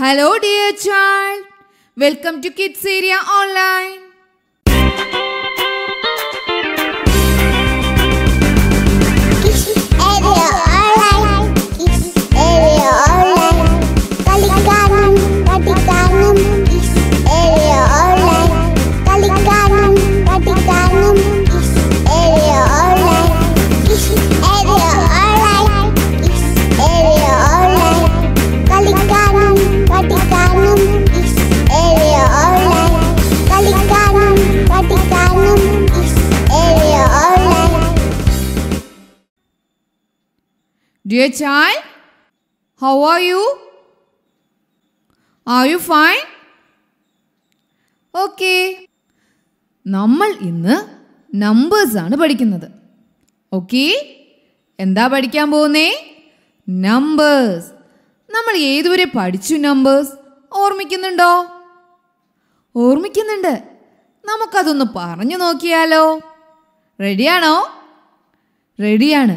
Hello dear child, welcome to Kids Area Online. Dear child, how are you? Are you fine okay നമ്മൾ ഇന്ന് numbers ആണ് പഠിക്കുന്നത് okay എന്താ പഠിക്കാൻ പോകുന്നേ നമ്പേഴ്സ് നമ്മൾ ഏതുവരെ പഠിച്ചു നമ്പേഴ്സ് ഓർമ്മിക്കുന്നുണ്ടോ ഓർമ്മിക്കുന്നുണ്ട് നമുക്കതൊന്ന് പറഞ്ഞു നോക്കിയാലോ റെഡിയാണോ റെഡിയാണ്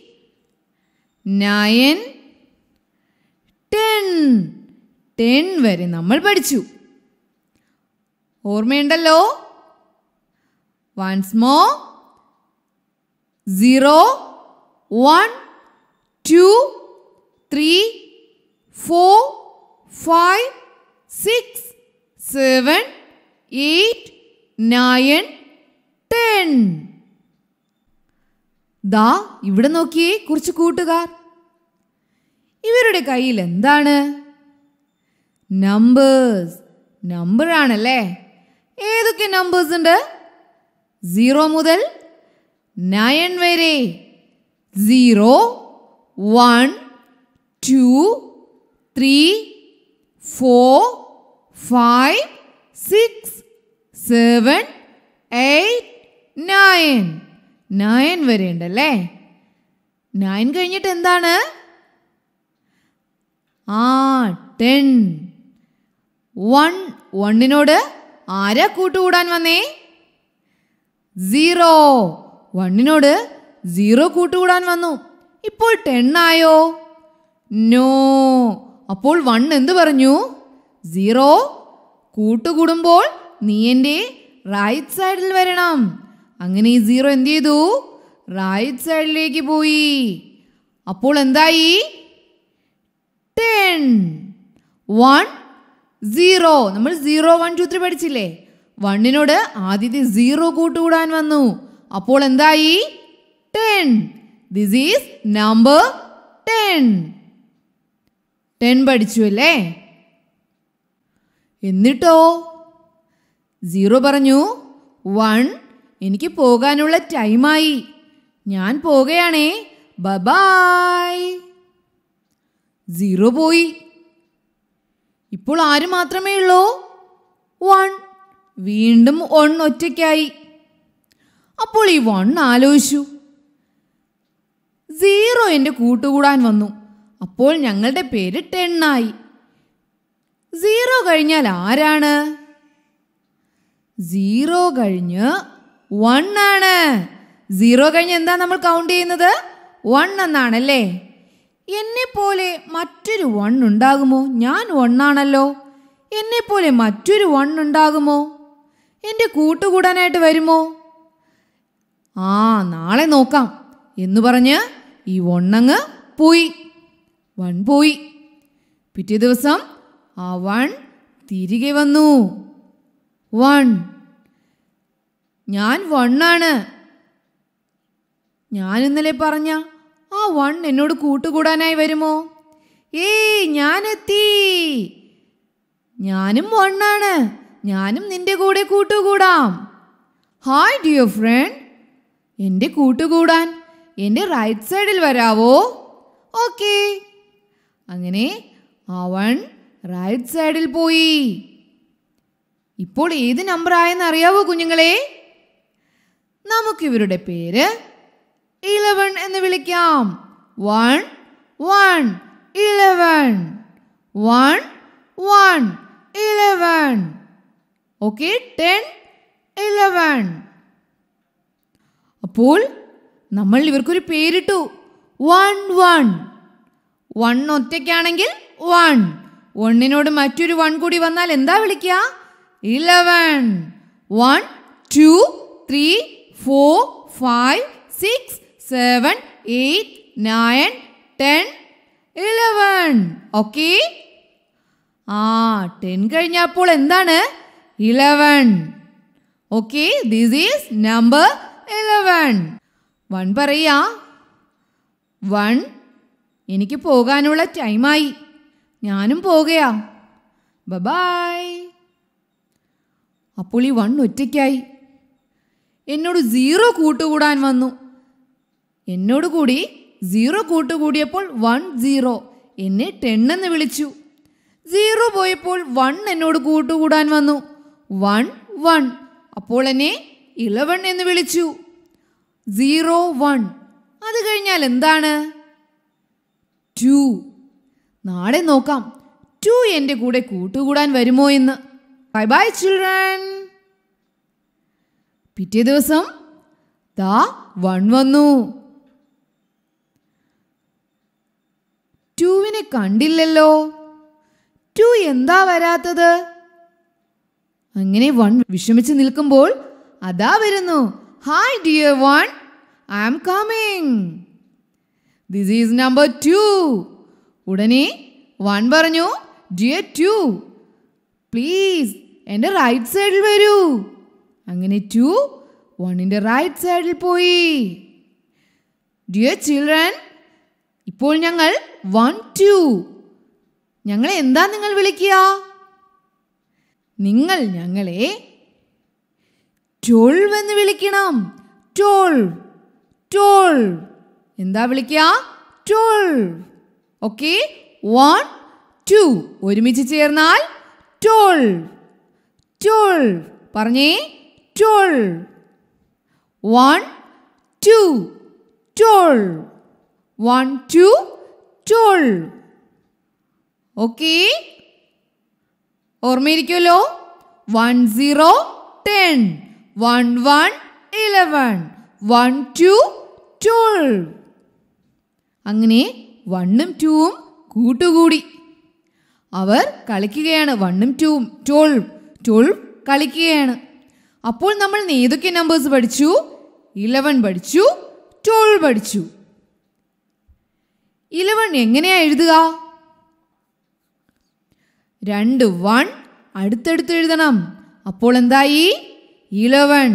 നയൻ ടെൻ ടെൻ വരെ നമ്മൾ പഠിച്ചു ഓർമ്മയുണ്ടല്ലോ once more zero one two three four five six seven eight nine ten ദാ ഇവിടെ നോക്കിയേ കുറച്ച് കൂട്ടുകാർ ഇവരുടെ കയ്യിൽ എന്താണ് നമ്പേഴ്സ് നമ്പർ ആണല്ലേ ഏതൊക്കെ നമ്പേഴ്സ് ഉണ്ട് സീറോ മുതൽ നയൻ വരെ zero one two three four five six seven eight nine nine വരെ ഉണ്ടല്ലേ നയൻ കഴിഞ്ഞിട്ട് എന്താണ് ആ ടെൻ വൺ വണ്ണിനോട് ആരാ കൂട്ടുകൂടാൻ വന്നേ സീറോ വണ്ണിനോട് സീറോ കൂട്ടുകൂടാൻ വന്നു ഇപ്പോൾ ടെണ്ണായോ നോ അപ്പോൾ വൺ എന്ത് പറഞ്ഞു സീറോ കൂട്ടുകൂടുമ്പോൾ നീ എൻ്റെ റൈറ്റ് സൈഡിൽ വരണം അങ്ങനെ ഈ സീറോ എന്ത് ചെയ്തു റൈറ്റ് സൈഡിലേക്ക് പോയി അപ്പോൾ എന്തായി ടെൻ വൺ സീറോ നമ്മൾ സീറോ വൺ ടു ത്രീ പഠിച്ചില്ലേ വണ്ണിനോട് ആദ്യത്തെ സീറോ കൂട്ടുകൂടാൻ വന്നു അപ്പോൾ എന്തായി ten this is number ten ten പഠിച്ചു അല്ലേ എന്നിട്ടോ സീറോ പറഞ്ഞു വൺ എനിക്ക് പോകാനുള്ള ടൈമായി ഞാൻ പോകുകയാണേ ബബായ് സീറോ പോയി ഇപ്പോൾ ആര് മാത്രമേ ഉള്ളൂ വൺ വീണ്ടും ഒൺ ഒറ്റയ്ക്കായി അപ്പോൾ ഈ വൺ ആലോചിച്ചു സീറോ എൻ്റെ കൂട്ടുകൂടാൻ വന്നു അപ്പോൾ ഞങ്ങളുടെ പേര് ടെണ്ണായി സീറോ കഴിഞ്ഞാൽ ആരാണ് സീറോ കഴിഞ്ഞ് വൺ ആണ് സീറോ കഴിഞ്ഞ് എന്താ നമ്മൾ കൗണ്ട് ചെയ്യുന്നത് വൺ എന്നാണ് അല്ലേ എന്നെ പോലെ മറ്റൊരു വൺ ഉണ്ടാകുമോ ഞാൻ വണ്ണാണല്ലോ എന്നെ പോലെ മറ്റൊരു വൺ ഉണ്ടാകുമോ എൻ്റെ കൂട്ടുകൂടാനായിട്ട് വരുമോ ആ നാളെ നോക്കാം എന്ന് പറഞ്ഞ് ഈ വണ്ണങ്ങ് പോയി വൺ പോയി പിറ്റേ ദിവസം ആ വൺ തിരികെ വന്നു വൺ ഞാൻ വണ്ണാണ് ഞാൻ ഇന്നലെ പറഞ്ഞ ആ വൺ എന്നോട് കൂട്ടുകൂടാനായി വരുമോ ഏയ് ഞാനെത്തി ഞാനും വണ്ണാണ് ഞാനും നിന്റെ കൂടെ കൂട്ടുകൂടാം ഹായ് ഡിയർ ഫ്രണ്ട് എൻ്റെ കൂട്ടുകൂടാൻ എൻ്റെ റൈറ്റ് സൈഡിൽ വരാവോ ഓക്കെ അങ്ങനെ അവൻ റൈറ്റ് സൈഡിൽ പോയി ഇപ്പോൾ ഏത് നമ്പറായെന്ന് അറിയാവോ കുഞ്ഞുങ്ങളെ നമുക്കിവരുടെ പേര് ഇലവൻ എന്ന് വിളിക്കാം one one eleven one one eleven okay ten eleven അപ്പോൾ നമ്മൾ ഇവർക്കൊരു പേരിട്ടു വൺ വൺ വൺ ഒറ്റയ്ക്കാണെങ്കിൽ വൺ വണ്ണിനോട് മറ്റൊരു വൺ കൂടി വന്നാൽ എന്താ വിളിക്കുക eleven one two three four five six seven eight nine ten eleven okay ആ ടെൻ കഴിഞ്ഞപ്പോൾ എന്താണ് eleven okay this is number eleven one പറയാ വൺ എനിക്ക് പോകാനുള്ള ടൈമായി ഞാനും പോകയാ ബബായ് അപ്പോൾ ഈ വൺ ഒറ്റയ്ക്കായി എന്നോട് സീറോ കൂട്ടുകൂടാൻ വന്നു എന്നോട് കൂടി സീറോ കൂട്ടുകൂടിയപ്പോൾ വൺ സീറോ എന്നെ ടെണ്ണെന്ന് എന്ന് വിളിച്ചു സീറോ പോയപ്പോൾ വൺ എന്നോട് കൂട്ടുകൂടാൻ വന്നു വൺ വൺ അപ്പോൾ എന്നെ ഇലവൺ എന്ന് വിളിച്ചു സീറോ വൺ അത് കഴിഞ്ഞാൽ എന്താണ് ടു നാളെ നോക്കാം ടു എൻ്റെ കൂടെ കൂട്ടുകൂടാൻ വരുമോ എന്ന് ബൈ ബൈ ചിൽഡ്രൻ പിറ്റേ ദിവസം ദാ വൺ വന്നു ടുവിനെ കണ്ടില്ലല്ലോ ടു എന്താ വരാത്തത് അങ്ങനെ വൺ വിഷമിച്ച് നിൽക്കുമ്പോൾ അതാ വരുന്നു hi dear one I am coming this is number two ഉടനെ വൺ പറഞ്ഞു ഡിയർ ടു പ്ലീസ് എൻ്റെ റൈറ്റ് സൈഡിൽ വരൂ അങ്ങനെ ടു വണ്ണിൻ്റെ റൈറ്റ് സൈഡിൽ പോയി ഡിയർ ചിൽഡ്രൻ ഇപ്പോൾ ഞങ്ങൾ വൺ ടു ഞങ്ങളെ എന്താ നിങ്ങൾ വിളിക്കുക നിങ്ങൾ ഞങ്ങളെ ട്വൽവ് എന്ന് വിളിക്കണം ട്വൽവ് ട്വൽവ് എന്താ വിളിക്കുക ട്വൽവ് ഓക്കെ വൺ ടു ഒരുമിച്ച് ചേർന്നാൽ ട്വൽവ് ട്വൽവ് പറഞ്ഞേ toll. One, two, toll. One, two, toll. Okay? ഓർമ്മയിരിക്കുമല്ലോ one zero ten one one eleven one two twelve അങ്ങനെ വണ്ണും ടൂവും കൂട്ടുകൂടി അവർ കളിക്കുകയാണ് വണ്ണും ടൂവും ട്വൽവ് ട്വൽവ് കളിക്കുകയാണ് അപ്പോൾ നമ്മൾ ഏതൊക്കെ നമ്പേഴ്സ് പഠിച്ചു ഇലവൻ പഠിച്ചു ട്വൽവ് പഠിച്ചു ഇലവൻ എങ്ങനെയാ എഴുതുക രണ്ട് വൺ അടുത്തടുത്ത് എഴുതണം അപ്പോൾ എന്തായി ഇലവൻ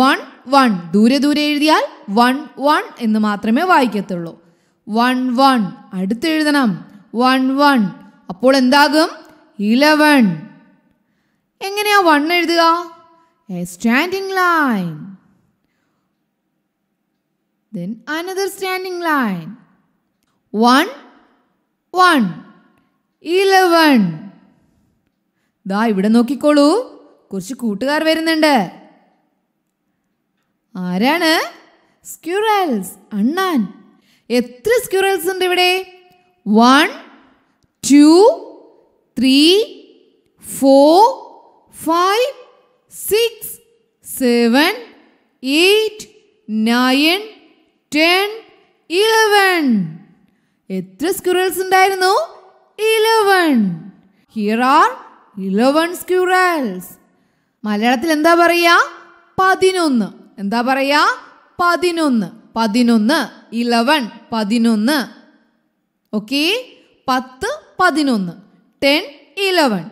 വൺ വൺ ദൂരെ ദൂരെ എഴുതിയാൽ വൺ വൺ എന്ന് മാത്രമേ വായിക്കത്തുള്ളൂ വൺ വൺ അടുത്ത് എഴുതണം വൺ വൺ അപ്പോൾ എന്താകും ഇലവൺ എങ്ങനെയാ വൺ എഴുതുക a standing line. Then another standing line. 1, 1, 11. ദാ ഇവിടെ നോക്കിക്കോളൂ കുറച്ച് കൂട്ടുകാർ വരുന്നുണ്ട് ആരാണ് സ്ക്യൂറൽസ് അണ്ണാൻ എത്ര സ്ക്യൂറൽസ് ഉണ്ട് ഇവിടെ one two three four five six seven eight nine ten eleven എത്ര സ്ക്യൂറൽസ് ഉണ്ടായിരുന്നു eleven here are eleven squirrels മലയാളത്തിൽ എന്താ പറയുക പതിനൊന്ന് എന്താ പറയുക പതിനൊന്ന് പതിനൊന്ന് ഇലവൻ പതിനൊന്ന് ഓക്കെ പത്ത് പതിനൊന്ന് ten eleven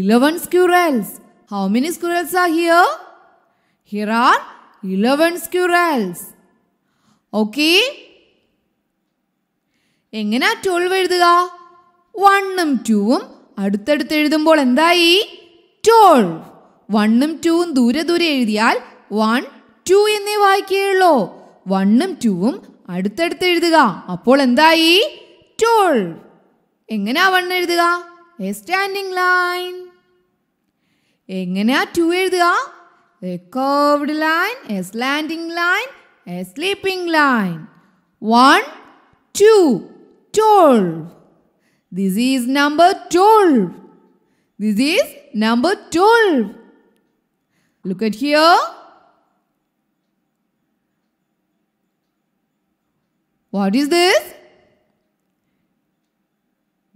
eleven squirrels How many squirrels are here? Here are 11 squirrels. Okay? എങ്ങനാ ട്വൽവ് എഴുതുക വണ്ണും ടൂവും അടുത്തടുത്ത് എഴുതുമ്പോൾ എന്തായി ട്വൽവ് വണ്ണും ടൂവും ദൂരെ ദൂരെ എഴുതിയാൽ വൺ ടു എന്നേ വായിക്കുകയുള്ളൂ വണ്ണും ടൂവും അടുത്തടുത്ത് എഴുതുക അപ്പോൾ എന്തായി ട്വൽവ് എങ്ങനെയാ വണ്ണ് എഴുതുക എ സ്റ്റാൻഡിംഗ് ലൈൻ എങ്ങനെയാ ടു എഴുതുക a curved line a slanting line a sleeping line one two twelve this is number twelve this is number twelve look at here What is this?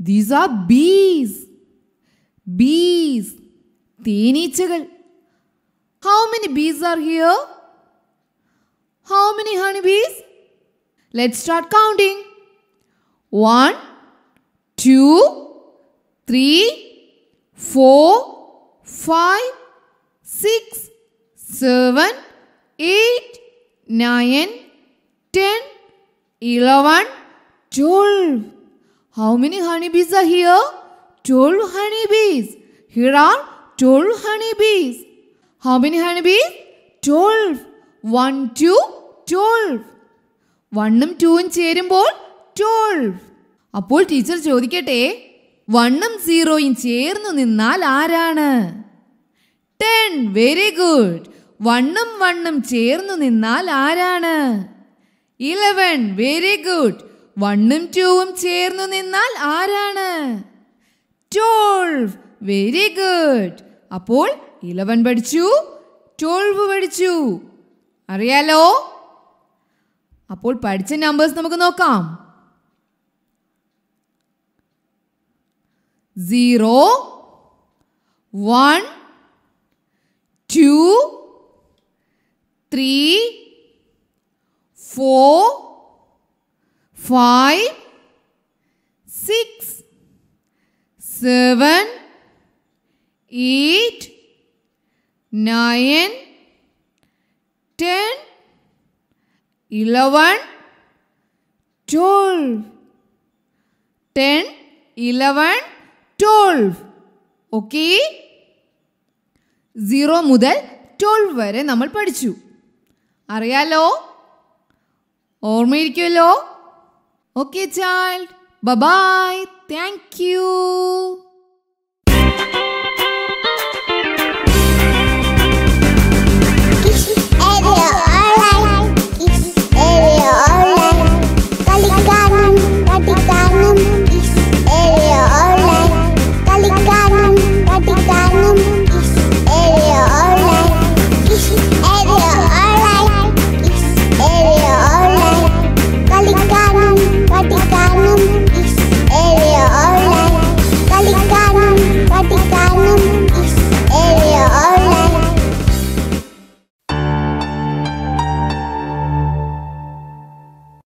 These are bees. Bees. തേനീച്ചകൾ how many bees are here how many honey bees let start counting one two three four five six seven eight nine ten eleven twelve how many honey bees are here twelve honey bees here are 12 honeybees. How many honeybees? 12. 1, 2, 12. 1 ഉം 2 ഉം ചേരുമ്പോൾ 12. അപ്പോൾ teacher ചോദിക്കട്ടെ വണ്ണും സീറോയും ചേർന്നു നിന്നാൽ ആരാണ് ten very good വണ്ണും വണ്ണും ചേർന്നു നിന്നാൽ ആരാണ് ഇലവൻ വെരി ഗുഡ് വണ്ണും ടൂവും ചേർന്നു നിന്നാൽ ആരാണ് ട്വൽവ് വെരി ഗുഡ് അപ്പോൾ ഇലവൻ പഠിച്ചു ട്വൽവ് പഠിച്ചു അറിയാലോ അപ്പോൾ പഠിച്ച നമ്പേഴ്സ് നമുക്ക് നോക്കാം zero one two three four five six seven, eight, nine, ten, eleven, twelve. Ten, eleven, twelve. Okay zero മുതൽ ട്വൽവ് വരെ നമ്മൾ പഠിച്ചു അറിയാലോ ഓർമ്മയിരിക്കുമല്ലോ okay child bye bye Thank you.